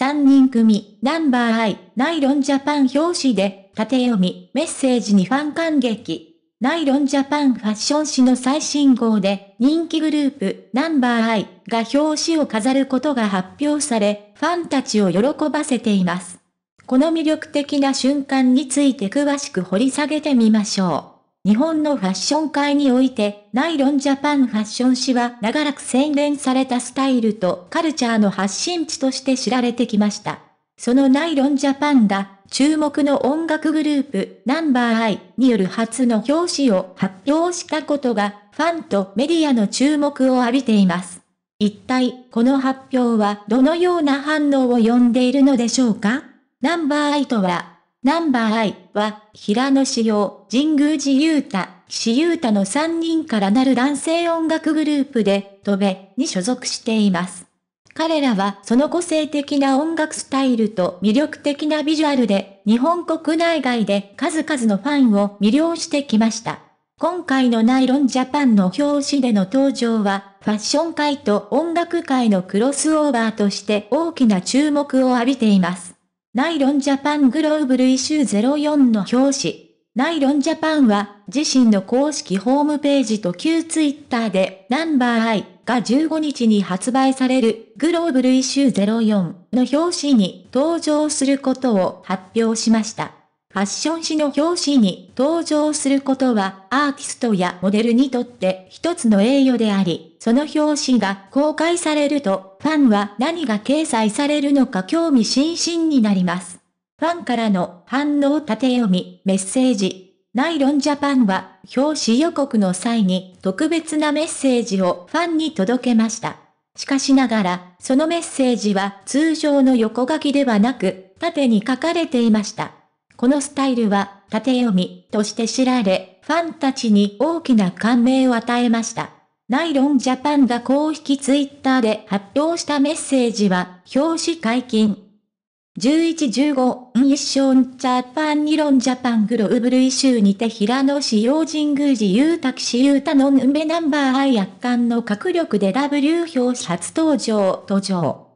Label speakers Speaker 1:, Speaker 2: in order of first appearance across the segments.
Speaker 1: 3人組、ナンバーアイ、ナイロンジャパン表紙で、縦読み、メッセージにファン感激。ナイロンジャパンファッション誌の最新号で、人気グループ、ナンバーアイが表紙を飾ることが発表され、ファンたちを喜ばせています。この魅力的な瞬間について詳しく掘り下げてみましょう。日本のファッション界において、ナイロンジャパンファッション誌は長らく洗練されたスタイルとカルチャーの発信地として知られてきました。そのナイロンジャパンが、注目の音楽グループ、ナンバーアイによる初の表紙を発表したことが、ファンとメディアの注目を浴びています。一体、この発表はどのような反応を呼んでいるのでしょうかナンバーアイとは、ナンバーイは、平野志陽、神宮寺勇太、岸優太の3人からなる男性音楽グループで、戸部に所属しています。彼らはその個性的な音楽スタイルと魅力的なビジュアルで、日本国内外で数々のファンを魅了してきました。今回のナイロンジャパンの表紙での登場は、ファッション界と音楽界のクロスオーバーとして大きな注目を浴びています。ナイロンジャパングローブルイシュー04の表紙。ナイロンジャパンは自身の公式ホームページと旧ツイッターでナンバーアイが15日に発売されるグローブルイシュー04の表紙に登場することを発表しました。ファッション誌の表紙に登場することはアーティストやモデルにとって一つの栄誉であり、その表紙が公開されると、ファンは何が掲載されるのか興味津々になります。ファンからの反応縦読み、メッセージ。ナイロンジャパンは表紙予告の際に特別なメッセージをファンに届けました。しかしながら、そのメッセージは通常の横書きではなく、縦に書かれていました。このスタイルは縦読みとして知られ、ファンたちに大きな感銘を与えました。ナイロンジャパンが公式ツイッターで発表したメッセージは、表紙解禁。1115ョンジャパンニロンジャパングローブルイシューにて平野市用神宮寺ユータきしユータのんべナンバーアイ圧巻の迫力で W 表紙初登場、登場。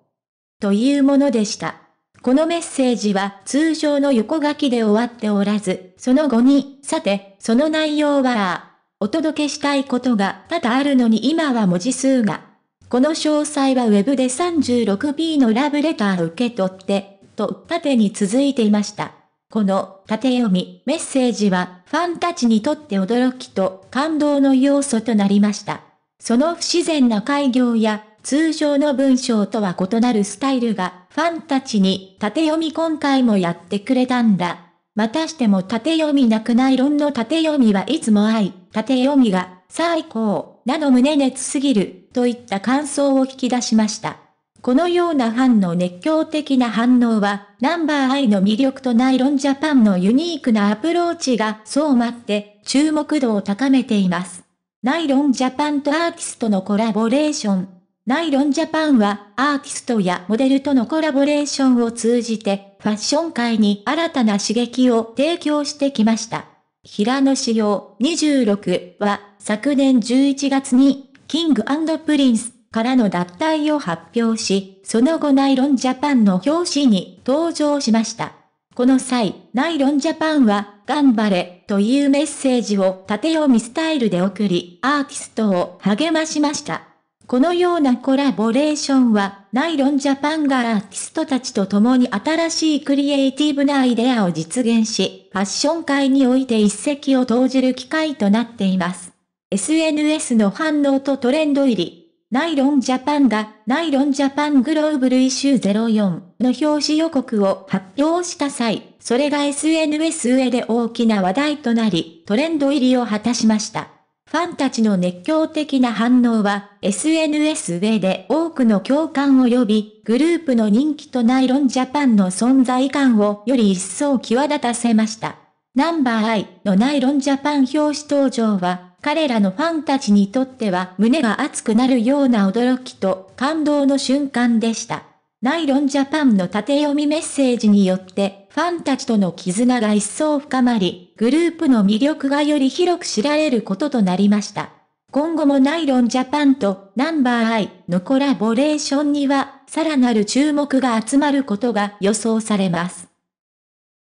Speaker 1: というものでした。このメッセージは通常の横書きで終わっておらず、その後に、さて、その内容は、お届けしたいことが多々あるのに今は文字数が。この詳細はウェブで 36B のラブレターを受け取って、と縦に続いていました。この縦読みメッセージはファンたちにとって驚きと感動の要素となりました。その不自然な開業や通常の文章とは異なるスタイルがファンたちに縦読み今回もやってくれたんだ。またしても縦読みなくない論の縦読みはいつも愛、縦読みが最高なの胸熱すぎるといった感想を引き出しました。このようなファンの熱狂的な反応は、ナンバーアイの魅力とナイロンジャパンのユニークなアプローチがそう待って注目度を高めています。ナイロンジャパンとアーティストのコラボレーション、ナイロンジャパンはアーティストやモデルとのコラボレーションを通じてファッション界に新たな刺激を提供してきました。平野紫耀26は昨年11月にキングプリンスからの脱退を発表し、その後ナイロンジャパンの表紙に登場しました。この際、ナイロンジャパンは、頑張れ、というメッセージを縦読みスタイルで送り、アーティストを励ましました。このようなコラボレーションは、ナイロンジャパンがアーティストたちと共に新しいクリエイティブなアイデアを実現し、ファッション界において一石を投じる機会となっています。SNS の反応とトレンド入り。ナイロンジャパンが、ナイロンジャパングローブルイシュー04の表紙予告を発表した際、それが SNS 上で大きな話題となり、トレンド入りを果たしました。ファンたちの熱狂的な反応は SNS 上で多くの共感を呼び、グループの人気とナイロンジャパンの存在感をより一層際立たせました。ナンバーアイのナイロンジャパン表紙登場は、彼らのファンたちにとっては胸が熱くなるような驚きと感動の瞬間でした。ナイロンジャパンの縦読みメッセージによって、ファンたちとの絆が一層深まり、グループの魅力がより広く知られることとなりました。今後もナイロンジャパンとナンバーアイのコラボレーションには、さらなる注目が集まることが予想されます。